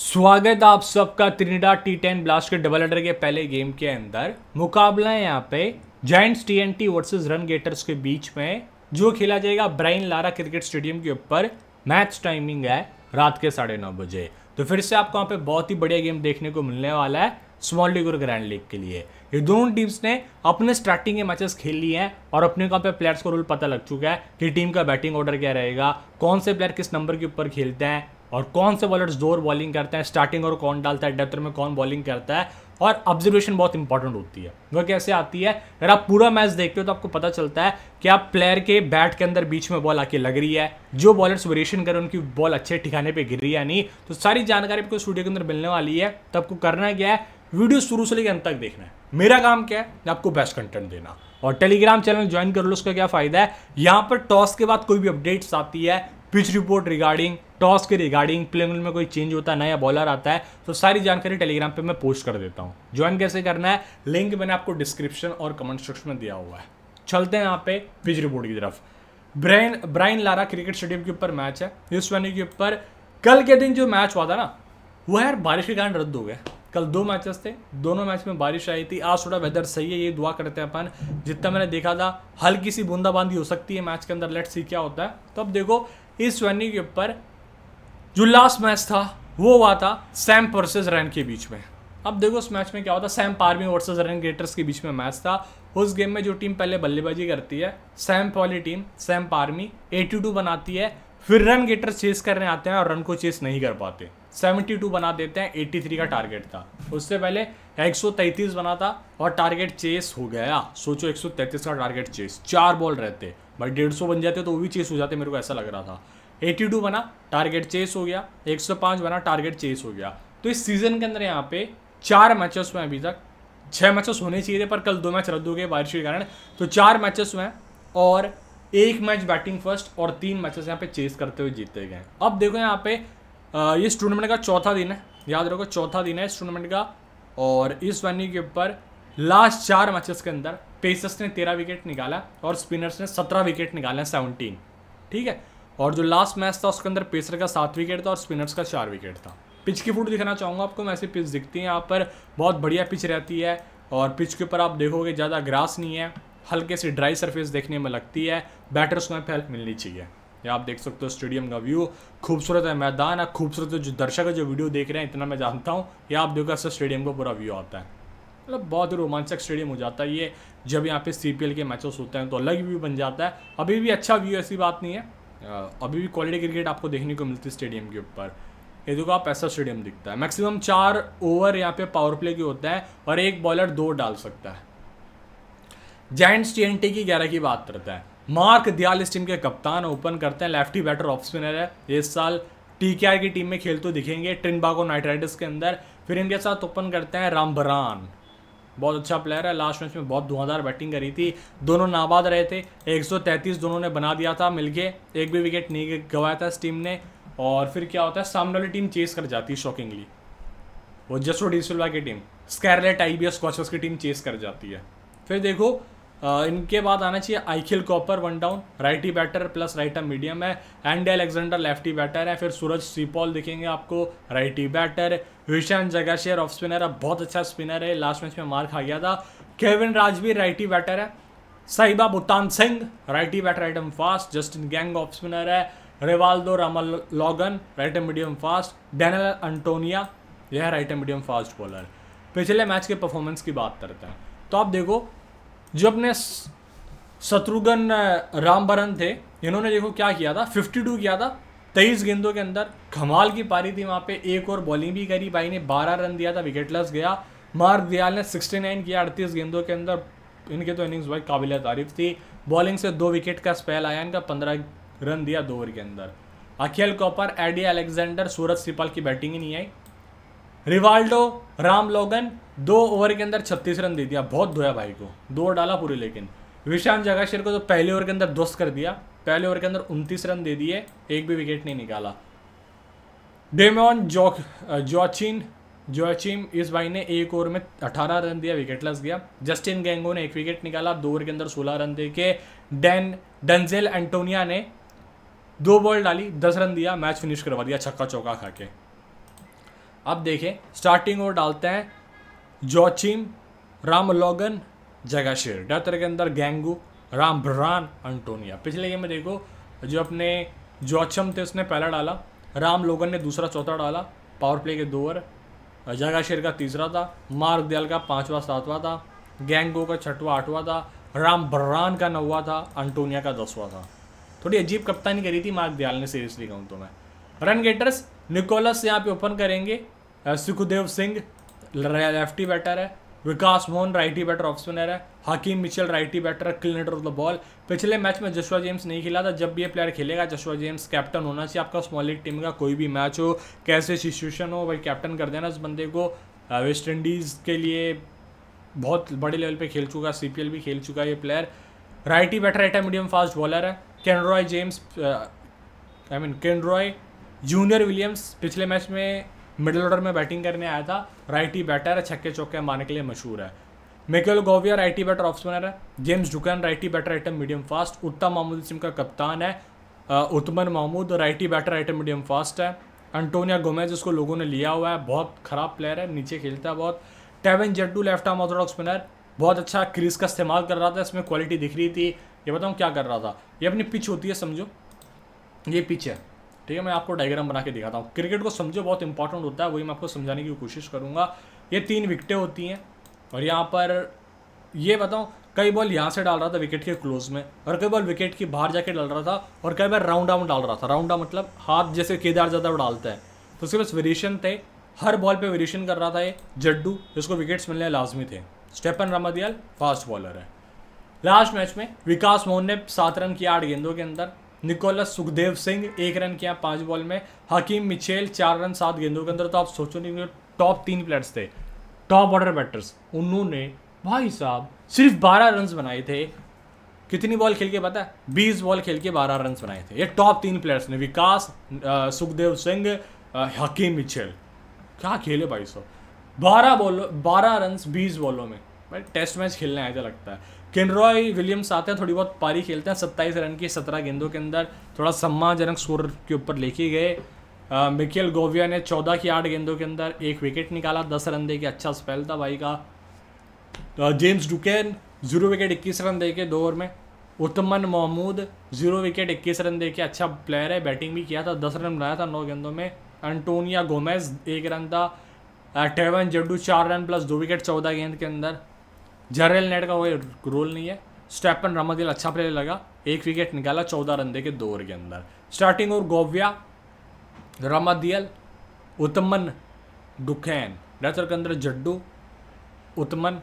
स्वागत आप सबका त्रिनिडा टी टेन ब्लास्ट के डबल अडर के पहले गेम के अंदर मुकाबला है यहाँ पे giants T N T versus run getters के बीच में जो खेला जाएगा ब्राइन लारा क्रिकेट स्टेडियम के ऊपर मैच टाइमिंग है रात के साढ़े नौ बजे तो फिर से आपको यहाँ पे बहुत ही बढ़िया गेम देखने को मिलने वाला है स्मॉल लीग और ग्रैंड लीग के लिए ये दोनों टीम्स ने अपने स्टार्टिंग के मैचेस खेल लिए हैं और अपने कहाँ पे प्लेयर्स को रूल पता लग चुका है कि टीम का बैटिंग ऑर्डर क्या रहेगा कौन से प्लेयर किस नंबर के ऊपर खेलते हैं और कौन से बॉलर जोर बॉलिंग करते हैं स्टार्टिंग और कौन डालता है डेप्थ में कौन बॉलिंग करता है और ऑब्जर्वेशन बहुत इंपॉर्टेंट होती है वह कैसे आती है अगर आप पूरा मैच देखते हो तो आपको पता चलता है कि आप प्लेयर के बैट के अंदर बीच में बॉल आके लग रही है जो बॉलर्स वेरिएशन करें उनकी बॉल अच्छे ठिकाने पर गिर रही है या नहीं तो सारी जानकारी आपको स्टूडियो के अंदर मिलने वाली है तो आपको करना क्या है वीडियो शुरू से लेकर अंत तक देखना है मेरा काम क्या है आपको बेस्ट कंटेंट देना और टेलीग्राम चैनल ज्वाइन कर लो उसका क्या फ़ायदा है यहाँ पर टॉस के बाद कोई भी अपडेट्स आती है पिच रिपोर्ट रिगार्डिंग टॉस के रिगार्डिंग प्लेइंग में कोई चेंज होता है नया बॉलर आता है तो सारी जानकारी टेलीग्राम पर मैं पोस्ट कर देता हूँ ज्वाइन कैसे करना है लिंक मैंने आपको डिस्क्रिप्शन और कमेंट सेक्शन में दिया हुआ है चलते हैं यहाँ पे पिच रिपोर्ट की तरफ Brian Brian Lara cricket stadium के ऊपर मैच है इस वेन्यू के ऊपर कल के दिन जो मैच हुआ था ना वो यार बारिश के कारण रद्द हो गया कल दो मैचेस थे दोनों मैच में बारिश आई थी आज थोड़ा वेदर सही है ये दुआ करते हैं अपन जितना मैंने देखा था हल्की सी बूंदाबांदी हो सकती है मैच के अंदर लेट सी क्या होता है तो अब देखो इस वेन्यू के ऊपर जो लास्ट मैच था वो हुआ था सैम वर्सेज रैन के बीच में अब देखो उस मैच में क्या होता है सैम पार्मी वर्सेज रन ग्रेटर्स के बीच में मैच था उस गेम में जो टीम पहले बल्लेबाजी करती है सैम वाली टीम सैम पार्मी टू बनाती है फिर रन गेटर्स चेस करने आते हैं और रन को चेस नहीं कर पाते 72 बना देते हैं 83 का टारगेट था उससे पहले 133 बना था और टारगेट चेस हो गया सोचो 133 का टारगेट चेस चार बॉल रहते भाई 150 बन जाते तो वो भी चेस हो जाते मेरे को ऐसा लग रहा था एटी टू बना टारगेट चेस हो गया एक सौ पाँच बना टारगेट चेस हो गया तो इस सीज़न के अंदर यहाँ पे चार मैचेस हुए अभी तक छः मैचेस होने चाहिए थे पर कल दो मैच रद्द हो गए बारिश के कारण तो चार मैचेस हुए और एक मैच बैटिंग फर्स्ट और तीन मैचेस यहाँ पे चेस करते हुए जीते गए अब देखो यहाँ पे इस टूर्नामेंट का चौथा दिन है याद रखो चौथा दिन है इस टूर्नामेंट का और इस वेन्यू के ऊपर लास्ट चार मैचेस के अंदर पेसर्स ने तेरह विकेट निकाला और स्पिनर्स ने सत्रह विकेट निकाला सेवनटीन ठीक है और जो लास्ट मैच था उसके अंदर पेसर का सात विकेट था और स्पिनर्स का चार विकेट था पिच की फोटो दिखाना चाहूँगा आपको वैसे पिच दिखती है यहाँ पर बहुत बढ़िया पिच रहती है और पिच के ऊपर आप देखोगे ज़्यादा ग्रास नहीं है हल्के से ड्राई सरफेस देखने में लगती है बैटर्स उसमें हेल्प मिलनी चाहिए ये आप देख सकते हो स्टेडियम का व्यू खूबसूरत है मैदान है खूबसूरत जो दर्शक जो वीडियो देख रहे हैं इतना मैं जानता हूँ ये आप देखो ऐसा स्टेडियम का पूरा व्यू आता है मतलब बहुत ही रोमांचक स्टेडियम हो जाता है ये जब यहाँ पे सी के मैचेस होते हैं तो अलग व्यू बन जाता है अभी भी अच्छा व्यू ऐसी बात नहीं है अभी भी क्वालिटी क्रिकेट आपको देखने को मिलती है स्टेडियम के ऊपर ये देखो आप ऐसा स्टेडियम दिखता है मैक्सिमम चार ओवर यहाँ पे पावर प्ले के होता है और एक बॉलर दो डाल सकता है जैंट्स टी की ग्यारह की बात करता है मार्क दयाल इस टीम के कप्तान ओपन करते हैं लेफ्टी बैटर ऑफ स्पिनर है इस साल टी की टीम में खेलते तो दिखेंगे ट्रिनबागो नाइट राइडर्स के अंदर फिर इनके साथ ओपन करते हैं रामभरान बहुत अच्छा प्लेयर है लास्ट मैच में बहुत धुआंधार बैटिंग करी थी दोनों नाबाद रहे थे 133 दोनों ने बना दिया था मिलके एक भी विकेट नहीं गवाया था इस टीम ने और फिर क्या होता है सामने वाली टीम चेस कर जाती है शॉकिंगली वो जस्टो डिसल्वा की team scarlet I B S की टीम चेस कर जाती है फिर देखो इनके बाद आना चाहिए Akhil Cooper one down righty batter plus right medium है एंड एलेक्जेंडर लेफ्टी बैटर है फिर सूरज सीपॉल दिखेंगे आपको righty batter Vishan Jagessar off spinner है बहुत अच्छा स्पिनर है लास्ट मैच में मार खा गया था Kevin Raj right righty batter है साहिबा भूतान Singh righty batter right arm fast Justin Gang off spinner है रेवाल्डो रामल Logan right medium fast Daniel Antonio यह राइट मीडियम फास्ट बॉलर पिछले मैच के परफॉर्मेंस की बात करते हैं तो आप देखो जो अपने शत्रुघ्न रामबरन थे इन्होंने देखो क्या किया था 52 किया था तेईस गेंदों के अंदर कमाल की पारी थी वहाँ पे एक और बॉलिंग भी करी भाई ने 12 रन दिया था विकेटलेस गया मार्क दयाल ने 69 किया अड़तीस गेंदों के अंदर इनके तो इनिंग्स भाई काबिल तारीफ थी बॉलिंग से दो विकेट का स्पेल आया इनका पंद्रह रन दिया दो ओवर के अंदर अखिल कॉपर एडी अलेक्जेंडर सूरज सिपाल की बैटिंग ही नहीं आई रिवाल्डो राम लोगन दो ओवर के अंदर छत्तीस रन दे दिया बहुत धोया भाई को दो डाला पूरे लेकिन विशांत जगाशेर को तो पहले ओवर के अंदर ध्वस्त कर दिया पहले ओवर के अंदर उनतीस रन दे दिए एक भी विकेट नहीं निकाला डेमोन जॉक जॉचिन जोचिम इस भाई ने एक ओवर में 18 रन दिया विकेट लस गया जस्टिन गेंगो ने एक विकेट निकाला दो ओवर के अंदर सोलह रन दे के डैन डेंजेल एंटोनिया ने दो बॉल डाली दस रन दिया मैच फिनिश करवा दिया छक्का चौका खा के अब देखें स्टार्टिंग ओवर डालते हैं जोचिम रामलोगन जगाशेर डर के अंदर गेंगू राम ब्रान अंटोनिया पिछले गेम में देखो जो अपने जोचम थे उसने पहला डाला राम लोगन ने दूसरा चौथा डाला पावर प्ले के दो ओवर जगाशेर का तीसरा था मार्ग दयाल का पाँचवा सातवां था गैंगो का छठवा आठवां था राम बर्रान का नौवा था अंटोनिया का दसवां था थोड़ी अजीब कप्तानी करी थी मार्ग दयाल ने सीरियसली कहूँ तो मैं रन गेटर्स निकोलस यहाँ पे ओपन करेंगे सुखदेव सिंह लेफ्टी बैटर है Vikas Mohan righty batter off spinner है Hakeem Mitchell righty batter cleaner of the ball पिछले मैच में जशवा जेम्स नहीं खेला था जब भी ये प्लेयर खेलेगा जशवा जेम्स कैप्टन होना चाहिए आपका स्मॉल लीग टीम का कोई भी मैच हो कैसे सिचुएशन हो भाई कैप्टन कर देना उस बंदे को वेस्ट इंडीज़ के लिए बहुत बड़े लेवल पर खेल चुका सी भी खेल चुका ये player righty batter right medium fast bowler है Kenroy James I mean Kenroy junior Williams पिछले मैच में मिडिल ऑर्डर में बैटिंग करने आया था राइट ही बैटर है छक्के चौके मारने के लिए मशहूर है मेकेल गोविया ही बैटर ऑफ है जेम्स राइट ही batter right arm medium fast Uttam Mahmood सिम का कप्तान है उत्तमन महमूद ही बैटर आइटम मीडियम फास्ट है अंटोनिया गोमेज उसको लोगों ने लिया हुआ है बहुत ख़राब प्लेयर है नीचे खेलता है बहुत Tevin Jaddoo left arm orthodox spinner बहुत अच्छा क्रीज का इस्तेमाल कर रहा था इसमें क्वालिटी दिख रही थी ये बताऊँ क्या कर रहा था ये अपनी पिच होती है समझो ये पिच है ठीक है मैं आपको डायग्राम बना के दिखाता हूँ क्रिकेट को समझो बहुत इंपॉर्टेंट होता है वही मैं आपको समझाने की कोशिश करूँगा ये तीन विकटें होती हैं और यहाँ पर ये बताऊँ कई बॉल यहाँ से डाल रहा था विकेट के क्लोज में और कई बॉल विकेट के बाहर जाके डाल रहा था और कई बार राउंड डाउन डाल रहा था राउंड डाउन मतलब हाथ जैसे केदार ज्यादा डालता है तो उसके पास वेरिएशन थे हर बॉल पे वेरिएशन कर रहा था ये जड्डू जिसको विकेट्स मिलने लाजमी थे स्टेपन रामादियाल फास्ट बॉलर है लास्ट मैच में विकास मोहन ने सात रन किया आठ गेंदों के अंदर निकोलस सुखदेव सिंह एक रन किया पाँच बॉल में हकीम मिचेल चार रन सात गेंदों के अंदर तो आप सोचो नहीं टॉप तीन प्लेयर्स थे टॉप ऑर्डर बैटर्स उन्होंने भाई साहब सिर्फ बारह रन बनाए थे कितनी बॉल खेल के पता है बीस बॉल खेल के बारह रन बनाए थे ये टॉप तीन प्लेयर्स ने विकास सुखदेव सिंह हकीम मिचेल क्या खेले भाई साहब बारह बॉल बारह रन बीस बॉलों में भाई टेस्ट मैच खेलने आया था लगता है किनरॉय विलियम्स आते हैं थोड़ी बहुत पारी खेलते हैं सत्ताईस रन की सत्रह गेंदों के अंदर थोड़ा सम्मानजनक स्कोर के ऊपर लेके गए मिकेल गोविया ने चौदह की आठ गेंदों के अंदर एक विकेट निकाला दस रन दे के अच्छा स्पेल था भाई का जेम्स डुकेन जीरो विकेट इक्कीस रन दे के दो ओवर में उत्तमन मोहम्मूद जीरो विकेट इक्कीस रन दे के अच्छा प्लेयर है बैटिंग भी किया था दस रन बनाया था नौ गेंदों में अंटोनिया गोमेज एक रन था टेवन जड्डू चार रन प्लस दो विकेट चौदह गेंद के अंदर जरेल नेट का कोई रोल नहीं है स्टेपन रमादिल अच्छा प्लेयर लगा एक विकेट निकाला चौदह रन दे के दो ओवर के अंदर स्टार्टिंग और गोव्या रमादियल उत्तमन डुखैन डर के अंदर जड्डू उत्तमन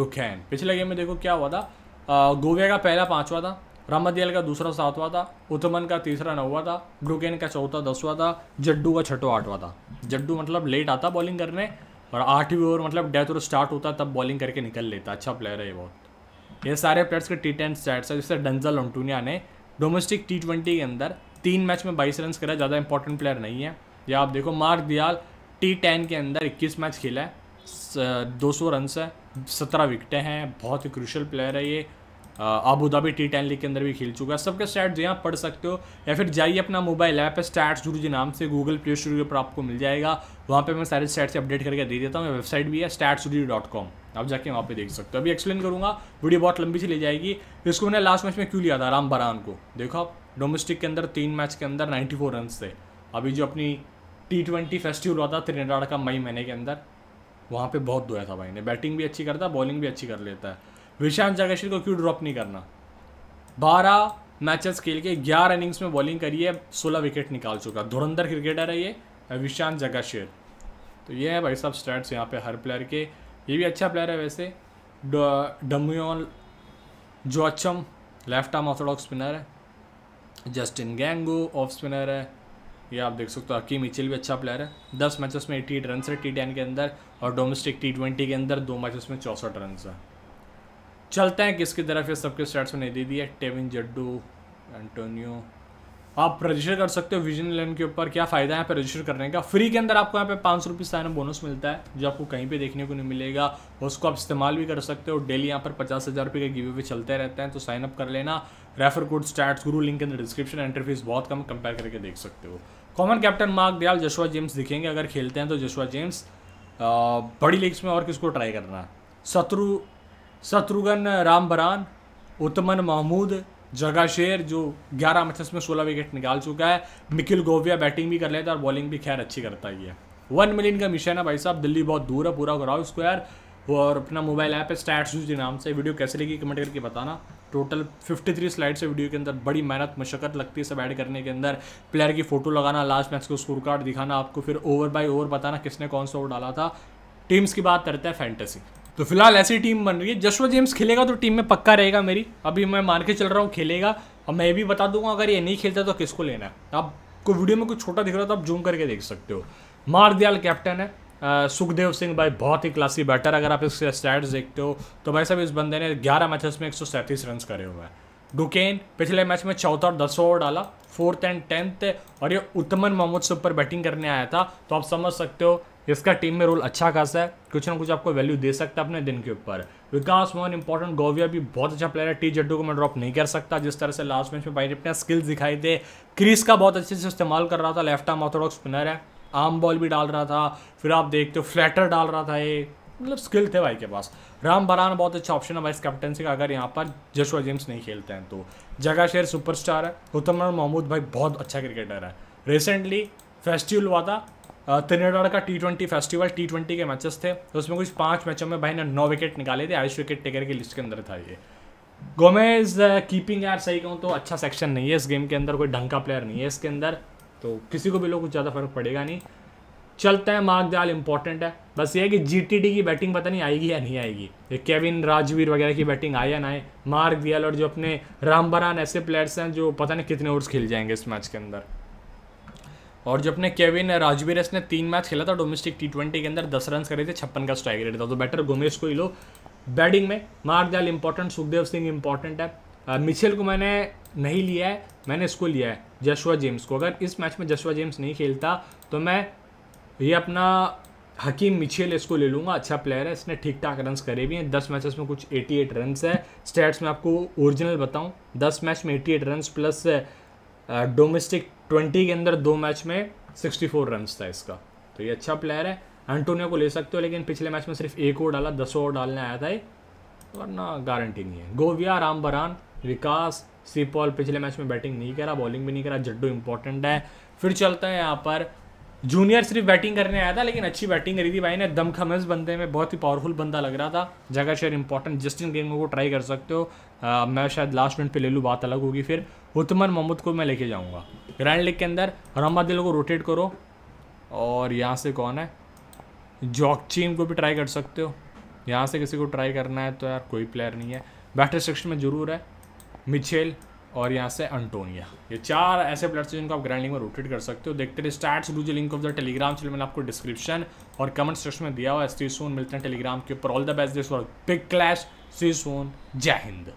डुखैन पिछले गेम में देखो क्या हुआ था गोव्या का पहला पाँचवा था रमादियल का दूसरा सातवां था उत्तमन का तीसरा नौवा था डुकैन का चौथा दसवां था जड्डू का छठवा आठवां था जड्डू मतलब लेट आता बॉलिंग करने और आठवीं ओवर मतलब डेथ ओवर स्टार्ट होता तब बॉलिंग करके निकल लेता अच्छा प्लेयर है ये बहुत ये सारे प्लेयर्स के टी टेन स्टैट्स है जिससे डंजल लंटूनिया ने डोमेस्टिक टी ट्वेंटी के अंदर तीन मैच में बाईस रन करा ज़्यादा इंपॉर्टेंट प्लेयर नहीं है या आप देखो मार्क दियाल टी टेन के अंदर इक्कीस मैच खेला है दो सौ रन है सत्रह विकटें हैं बहुत ही क्रूशल प्लेयर है ये Abu Dhabi T ten league के अंदर भी खेल चुका है सबके स्टैट्स यहाँ पढ़ सकते हो या फिर जाइए अपना मोबाइल ऐप है स्टैट्स गुरु जी नाम से गूगल प्ले स्टोर पर आपको मिल जाएगा वहाँ पर मैं सारे स्टैट्स अपडेट करके दे देता हूँ वेबसाइट भी है स्टैट्स डॉट कॉम आप जाके वहाँ पे देख सकते हो अभी एक्सप्लेन करूँगा वीडियो बहुत लंबी सी ले जाएगी इसको मैंने लास्ट मैच में क्यों लिया था राम बरान को देखो आप डोमेस्टिक के अंदर तीन मैच के अंदर नाइन्टी फोर रन थे अभी जो अपनी टी ट्वेंटी फेस्टिवल हुआ था त्रिनेडाड का मई महीने के अंदर वहाँ पे बहुत धोया था भाई ने बैटिंग भी अच्छी करता है बॉलिंग भी अच्छी कर लेता है विशांत जागेश्वर को क्यों ड्रॉप नहीं करना बारह मैचेस खेल के ग्यारह इनिंग्स में बॉलिंग करी है सोलह विकेट निकाल चुका धुरंधर क्रिकेटर है ये विशांत जागेश्वर तो ये है भाई साहब स्टैट्स यहाँ पे हर प्लेयर के ये भी अच्छा प्लेयर है वैसे डमियोन अच्छम लेफ्ट आर्म ऑर्थोडॉक्स स्पिनर है जस्टिन गैंगो ऑफ स्पिनर है ये आप देख सकते हो अकीम इचिल भी अच्छा प्लेयर है दस मैचेस में एटी एट रन है टी टेन के अंदर और डोमेस्टिक टी ट्वेंटी के अंदर दो मैचेस में चौंसठ रन है चलते हैं किसकी तरफ ये सबके स्टार्ट उन्हें दे दिया टेविन जड्डू एंटोनियो आप रजिस्टर कर सकते हो विजन इलेवन के ऊपर क्या फ़ायदा है यहाँ पे रजिस्टर करने का फ्री के अंदर आपको यहाँ पे पाँच सौ रुपीज़ साइनअप बोनस मिलता है जो आपको कहीं पे देखने को नहीं मिलेगा उसको आप इस्तेमाल भी कर सकते हो डेली यहाँ पर पचास हज़ार रुपये के गिवे पे चलते रहते हैं तो साइन अप कर लेना refer code stats guru link के अंदर डिस्क्रिप्शन एंट्री फीस बहुत कम कंपेयर करके देख सकते हो common captain Mark Deyal Joshua James दिखेंगे अगर खेलते हैं तो जशवा जेम्स बड़ी लीग्स में और किसको ट्राई करना शत्रु शत्रुघ्न राम बरान उत्तमन महमूद जगा शेर जो 11 मैचेस में 16 विकेट निकाल चुका है निखिल गोविया बैटिंग भी कर लेता है और बॉलिंग भी खैर अच्छी करता ही है वन मिलियन का मिशन है भाई साहब दिल्ली बहुत दूर है पूरा कराओ स्क्वायर यार और अपना मोबाइल ऐप है स्टैट्स के नाम से वीडियो कैसे लगी कमेंट करके बताना टोटल 53 स्लाइड्स है वीडियो के अंदर बड़ी मेहनत मशक्क़त लगती है सब ऐड करने के अंदर प्लेयर की फ़ोटो लगाना लास्ट मैच को स्कोर कार्ड दिखाना आपको फिर ओवर बाय ओवर बताना किसने कौन सा ओवर डाला था टीम्स की बात करते हैं फैंटेसी तो फिलहाल ऐसी टीम बन रही है जशवा जेम्स खेलेगा तो टीम में पक्का रहेगा मेरी अभी मैं मान के चल रहा हूँ खेलेगा और मैं भी बता दूंगा अगर ये नहीं खेलता तो किसको लेना है आप को वीडियो में कुछ छोटा दिख रहा था तो आप जूम करके देख सकते हो मारदयाल कैप्टन है सुखदेव सिंह भाई बहुत ही क्लासी बैटर अगर आप इसके स्टैट्स देखते हो तो भाई साहब इस बंदे ने 11 मैचेस में एक सौ रन करे हुए हैं डुकेन पिछले मैच में चौथा और दस ओवर डाला फोर्थ एंड टेंथ और ये उत्तमन मोहम्मद से ऊपर बैटिंग करने आया था तो आप समझ सकते हो इसका टीम में रोल अच्छा खासा है कुछ ना कुछ आपको वैल्यू दे सकता है अपने दिन के ऊपर विकास मोहन इंपॉर्टेंट गोविया भी बहुत अच्छा प्लेयर है टी जड्डू को मैं ड्रॉप नहीं कर सकता जिस तरह से लास्ट मैच में भाई ने अपने स्किल्स दिखाई दे क्रीज का बहुत अच्छे से इस्तेमाल कर रहा था लेफ्ट आर्म ऑर्थोडॉक्स स्पिनर है आर्म बॉल भी डाल रहा था फिर आप देखते हो फ्लैटर डाल रहा था ये मतलब स्किल थे भाई के पास राम बरान बहुत अच्छा ऑप्शन है वाइस कैप्टनसी का अगर यहाँ पर जशवा जेम्स नहीं खेलते हैं तो जगह शेर सुपरस्टार है उत्तम महमूद भाई बहुत अच्छा क्रिकेटर है रिसेंटली फेस्टिवल हुआ था त्रिनेडर का T twenty festival T twenty के मैचेस थे तो उसमें कुछ पांच मैचों में भाई ने नौ विकेट निकाले थे आयुष विकेट टेकर की लिस्ट के अंदर था ये गोमेज कीपिंग यार सही कहूँ तो अच्छा सेक्शन नहीं है इस गेम के अंदर कोई ढंग का प्लेयर नहीं है इसके अंदर तो किसी को भी लोग कुछ ज़्यादा फर्क पड़ेगा नहीं चलता है मार्क दयाल इंपॉर्टेंट है बस ये है कि जी की बैटिंग पता नहीं आएगी या नहीं आएगी ये केविन राजवीर वगैरह की बैटिंग आए या ना आए मार्क दयाल और जो अपने रामबरान ऐसे प्लेयर्स हैं जो पता नहीं कितने ओवर्स खेल जाएंगे इस मैच के अंदर और जो अपने केविन राजवीरस ने तीन मैच खेला था डोमेस्टिक टी ट्वेंटी के अंदर दस रन करे थे छप्पन का स्ट्राइक रेट था तो बेटर गोमेश को ही लो बैटिंग में मार Deyal important Sukhdev Singh important है मिचेल को मैंने नहीं लिया है मैंने इसको लिया है जशवा जेम्स को अगर इस मैच में जशवा जेम्स नहीं खेलता तो मैं ये अपना हकीम मिछेल इसको ले लूँगा अच्छा प्लेयर है इसने ठीक ठाक रन करे भी हैं दस मैचेस में कुछ 88 एट रन है स्टैट्स में आपको ओरिजिनल बताऊँ दस मैच में 88 eight run plus domestic twenty के अंदर दो मैच में सिक्सटी फोर रन था इसका तो ये अच्छा प्लेयर है एंटोनियो को ले सकते हो लेकिन पिछले मैच में सिर्फ एक ओवर डाला दस ओवर डालने आया था ये वरना गारंटी नहीं है गोविया राम बरान विकास सीपॉल पिछले मैच में बैटिंग नहीं करा बॉलिंग भी नहीं करा जड्डू इंपॉर्टेंट है फिर चलता है यहाँ पर जूनियर सिर्फ बैटिंग करने आया था लेकिन अच्छी बैटिंग करी थी भाई ने दम खमस बंदे में बहुत ही पावरफुल बंदा लग रहा था जगह शेयर इंपॉर्टेंट जस्टिन गेंगो को ट्राई कर सकते हो आ, मैं शायद लास्ट मिनट पे ले लूँ बात अलग होगी फिर उत्तमन मोहम्मद को मैं लेके जाऊँगा ग्रैंड लीग के अंदर रम्बा दिल को रोटेट करो और यहाँ से कौन है चीम को भी ट्राई कर सकते हो यहाँ से किसी को ट्राई करना है तो यार कोई प्लेयर नहीं है बैटर सेक्शन में ज़रूर है मिचेल और यहाँ से अंटोनिया ये चार ऐसे प्लेयर्स हैं जिनको आप ग्रैंड लीग में रोटेट कर सकते हो देखते रहे स्टार्ट रूज link of the Telegram channel मैंने आपको डिस्क्रिप्शन और कमेंट सेक्शन में दिया हुआ है सी सोन मिलते हैं टेलीग्राम के ऊपर all the best this big clash season जय हिंद